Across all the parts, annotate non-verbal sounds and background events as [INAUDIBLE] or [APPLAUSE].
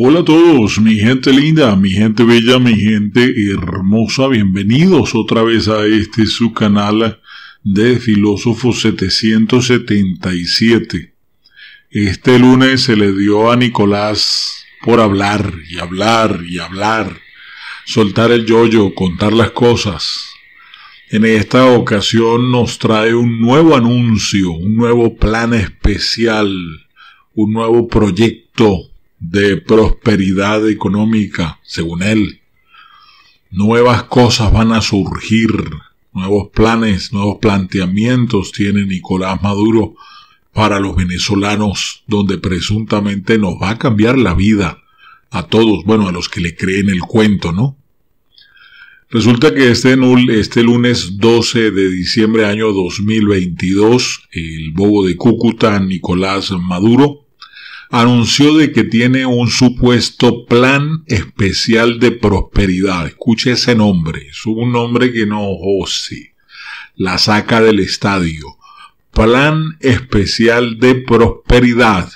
Hola a todos, mi gente linda, mi gente bella, mi gente hermosa, bienvenidos otra vez a este su canal de Filósofo 777. Este lunes se le dio a Nicolás por hablar y hablar y hablar, soltar el yoyo, contar las cosas. En esta ocasión nos trae un nuevo anuncio, un nuevo plan especial, un nuevo proyecto de prosperidad económica, según él. Nuevas cosas van a surgir, nuevos planes, nuevos planteamientos tiene Nicolás Maduro para los venezolanos, donde presuntamente nos va a cambiar la vida a todos, bueno, a los que le creen el cuento, ¿no? Resulta que este, este lunes 12 de diciembre año 2022, el bobo de Cúcuta, Nicolás Maduro, anunció de que tiene un supuesto plan especial de prosperidad. Escuche ese nombre, es un nombre que no ose, la saca del estadio. Plan especial de prosperidad,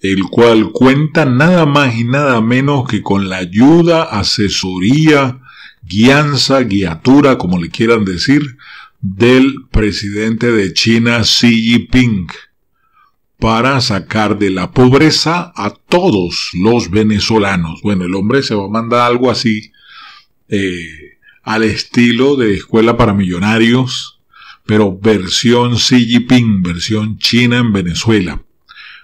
el cual cuenta nada más y nada menos que con la ayuda, asesoría, guianza, guiatura, como le quieran decir, del presidente de China Xi Jinping para sacar de la pobreza a todos los venezolanos. Bueno, el hombre se va a mandar algo así eh, al estilo de Escuela para Millonarios, pero versión Xi Jinping, versión China en Venezuela.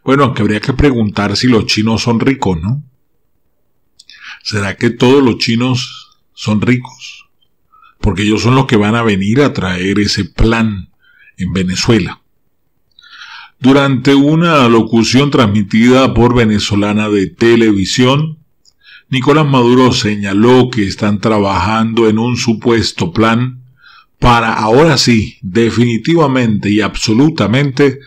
Bueno, aunque habría que preguntar si los chinos son ricos, ¿no? ¿Será que todos los chinos son ricos? Porque ellos son los que van a venir a traer ese plan en Venezuela. Durante una locución transmitida por Venezolana de Televisión, Nicolás Maduro señaló que están trabajando en un supuesto plan para ahora sí, definitivamente y absolutamente,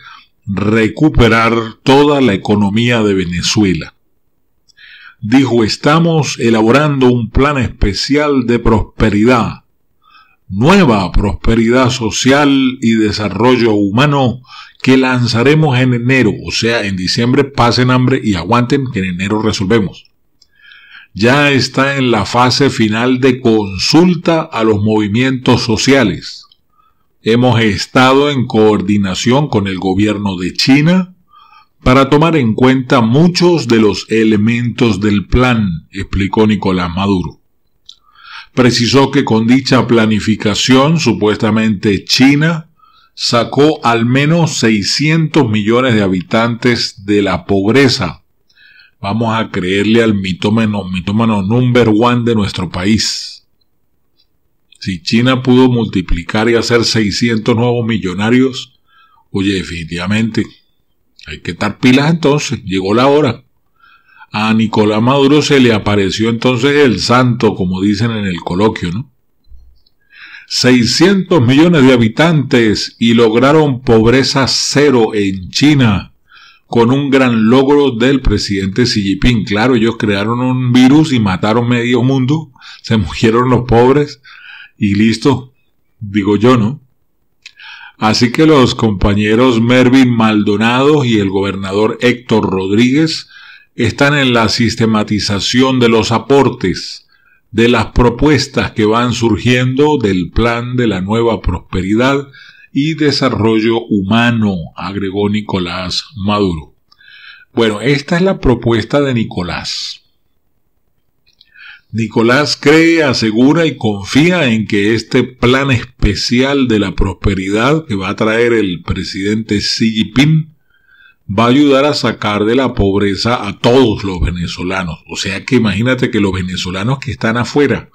recuperar toda la economía de Venezuela. Dijo, estamos elaborando un plan especial de prosperidad, nueva prosperidad social y desarrollo humano que lanzaremos en enero, o sea, en diciembre pasen hambre y aguanten que en enero resolvemos. Ya está en la fase final de consulta a los movimientos sociales. Hemos estado en coordinación con el gobierno de China para tomar en cuenta muchos de los elementos del plan, explicó Nicolás Maduro. Precisó que con dicha planificación supuestamente China sacó al menos 600 millones de habitantes de la pobreza. Vamos a creerle al mitómano, mitómano number one de nuestro país. Si China pudo multiplicar y hacer 600 nuevos millonarios, oye, definitivamente, hay que estar pilas entonces, llegó la hora. A Nicolás Maduro se le apareció entonces el santo, como dicen en el coloquio, ¿no? 600 millones de habitantes y lograron pobreza cero en China con un gran logro del presidente Xi Jinping. Claro, ellos crearon un virus y mataron medio mundo, [LAUGHS] se murieron los pobres y listo, digo yo, ¿no? Así que los compañeros Mervin Maldonado y el gobernador Héctor Rodríguez están en la sistematización de los aportes de las propuestas que van surgiendo del plan de la nueva prosperidad y desarrollo humano, agregó Nicolás Maduro. Bueno, esta es la propuesta de Nicolás. Nicolás cree, asegura y confía en que este plan especial de la prosperidad que va a traer el presidente Xi Jinping va a ayudar a sacar de la pobreza a todos los venezolanos. O sea que imagínate que los venezolanos que están afuera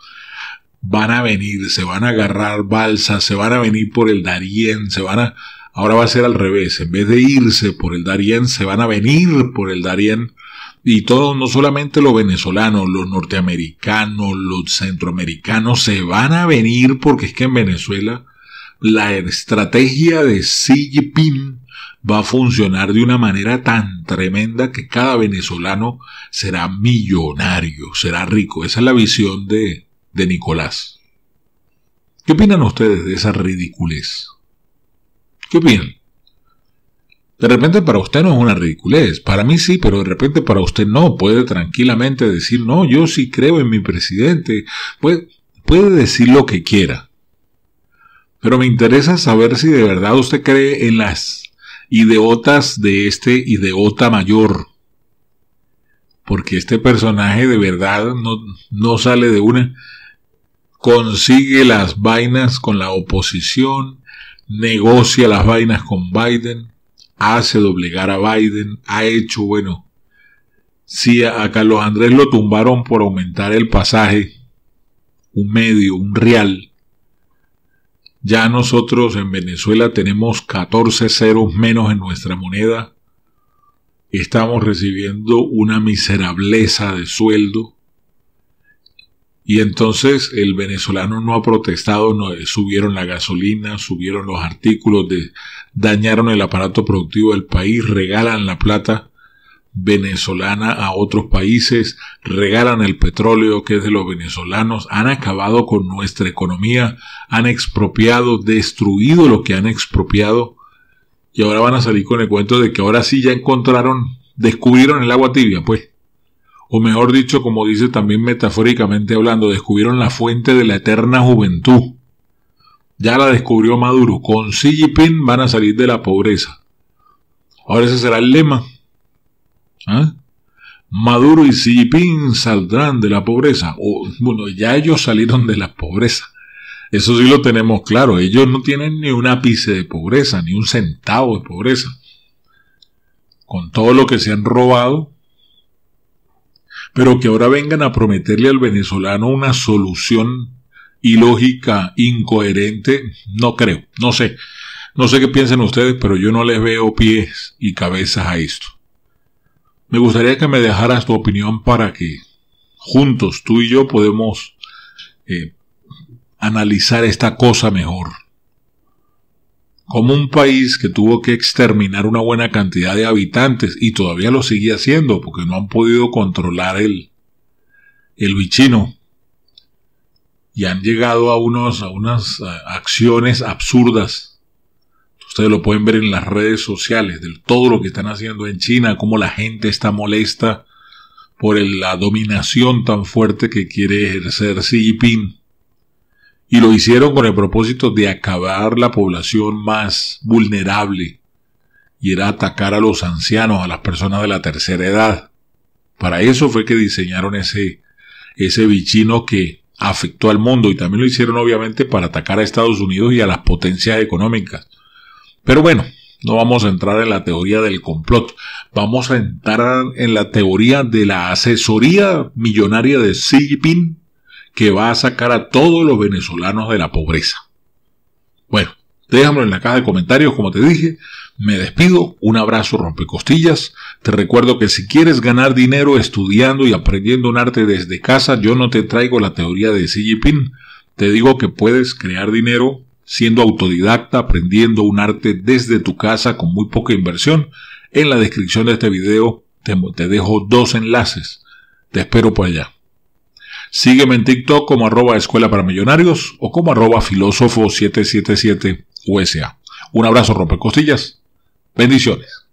van a venir, se van a agarrar balsas, se van a venir por el Darién, se van a... Ahora va a ser al revés, en vez de irse por el Darién, se van a venir por el Darién. Y todos, no solamente los venezolanos, los norteamericanos, los centroamericanos, se van a venir porque es que en Venezuela la estrategia de Xi Jinping va a funcionar de una manera tan tremenda que cada venezolano será millonario, será rico. Esa es la visión de, de Nicolás. ¿Qué opinan ustedes de esa ridiculez? ¿Qué opinan? De repente para usted no es una ridiculez, para mí sí, pero de repente para usted no. Puede tranquilamente decir, no, yo sí creo en mi presidente. puede decir lo que quiera. Pero me interesa saber si de verdad usted cree en las ideotas de este ideota mayor. Porque este personaje de verdad no, no sale de una. Consigue las vainas con la oposición, negocia las vainas con Biden, hace doblegar a Biden, ha hecho, bueno, si a Carlos Andrés lo tumbaron por aumentar el pasaje, un medio, un real, ya nosotros en Venezuela tenemos 14 ceros menos en nuestra moneda. Estamos recibiendo una miserableza de sueldo. Y entonces el venezolano no ha protestado, no, eh, subieron la gasolina, subieron los artículos, dañaron el aparato productivo del país, regalan la plata venezolana a otros países, regalan el petróleo que es de los venezolanos, han acabado con nuestra economía, han expropiado, destruido lo que han expropiado y ahora van a salir con el cuento de que ahora sí ya encontraron, descubrieron el agua tibia, pues. O mejor dicho, como dice también metafóricamente hablando, descubrieron la fuente de la eterna juventud. Ya la descubrió Maduro. Con Xi van a salir de la pobreza. Ahora ese será el lema. ¿Ah? Maduro y Xi saldrán de la pobreza. bueno, ya ellos salieron de la pobreza. Eso sí lo tenemos claro. Ellos no tienen ni un ápice de pobreza, ni un centavo de pobreza. Con todo lo que se han robado. Pero que ahora vengan a prometerle al venezolano una solución ilógica, incoherente, no creo. No sé. No sé qué piensen ustedes, pero yo no les veo pies y cabezas a esto. Me gustaría que me dejaras tu opinión para que juntos, tú y yo, podemos eh, analizar esta cosa mejor. Como un país que tuvo que exterminar una buena cantidad de habitantes y todavía lo sigue haciendo porque no han podido controlar el, el bichino y han llegado a, unos, a unas acciones absurdas Ustedes lo pueden ver en las redes sociales, de todo lo que están haciendo en China, cómo la gente está molesta por la dominación tan fuerte que quiere ejercer Xi Jinping. Y lo hicieron con el propósito de acabar la población más vulnerable, y era atacar a los ancianos, a las personas de la tercera edad. Para eso fue que diseñaron ese, ese bichino que afectó al mundo y también lo hicieron obviamente para atacar a Estados Unidos y a las potencias económicas. Pero bueno, no vamos a entrar en la teoría del complot, vamos a entrar en la teoría de la asesoría millonaria de Xi que va a sacar a todos los venezolanos de la pobreza. Bueno, déjamelo en la caja de comentarios, como te dije. Me despido, un abrazo rompecostillas. Te recuerdo que si quieres ganar dinero estudiando y aprendiendo un arte desde casa, yo no te traigo la teoría de Xi Te digo que puedes crear dinero siendo autodidacta, aprendiendo un arte desde tu casa con muy poca inversión. En la descripción de este video te, dejo dos enlaces. Te espero por allá. Sígueme en TikTok como arroba escuela para millonarios o como arroba filósofo 777 USA. Un abrazo, costillas. Bendiciones.